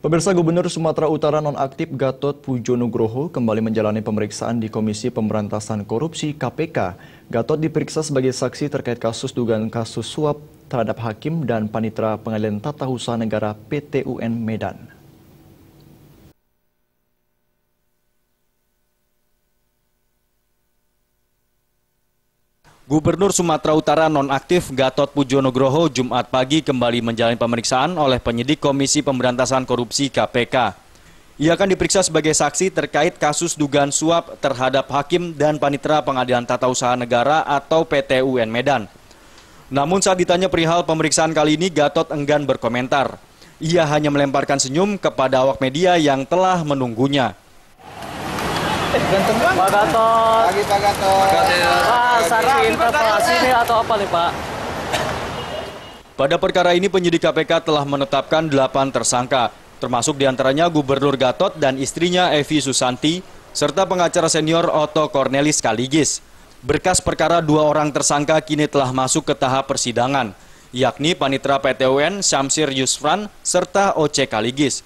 Pemirsa Gubernur Sumatera Utara nonaktif Gatot Pujo Nugroho kembali menjalani pemeriksaan di Komisi Pemberantasan Korupsi KPK. Gatot diperiksa sebagai saksi terkait kasus dugaan kasus suap terhadap hakim dan panitra pengadilan tata usaha negara (PTUN) Medan. Gubernur Sumatera Utara nonaktif Gatot Pujo Nugroho Jumat pagi kembali menjalani pemeriksaan oleh penyidik Komisi Pemberantasan Korupsi KPK. Ia akan diperiksa sebagai saksi terkait kasus dugaan suap terhadap hakim dan panitera Pengadilan Tata Usaha Negara atau PT Medan. Namun saat ditanya perihal pemeriksaan kali ini Gatot enggan berkomentar. Ia hanya melemparkan senyum kepada awak media yang telah menunggunya. Pak Gatot. Pagi Pak Gatot. Pak Gatot cariin atau apa nih Pak? Pada perkara ini penyidik KPK telah menetapkan 8 tersangka, termasuk diantaranya Gubernur Gatot dan istrinya Evi Susanti, serta pengacara senior Otto Cornelis Kaligis. Berkas perkara dua orang tersangka kini telah masuk ke tahap persidangan, yakni Panitra PTUN Syamsir Yusfran serta OC Kaligis.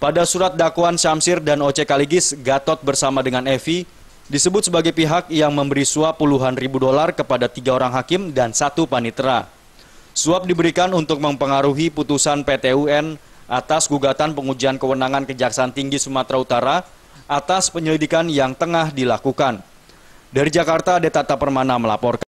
Pada surat dakwaan Syamsir dan OC Kaligis, Gatot bersama dengan Evi disebut sebagai pihak yang memberi suap puluhan ribu dolar kepada tiga orang hakim dan satu panitera. Suap diberikan untuk mempengaruhi putusan PTUN atas gugatan pengujian kewenangan Kejaksaan Tinggi Sumatera Utara atas penyelidikan yang tengah dilakukan. Dari Jakarta, Detata Permana melaporkan.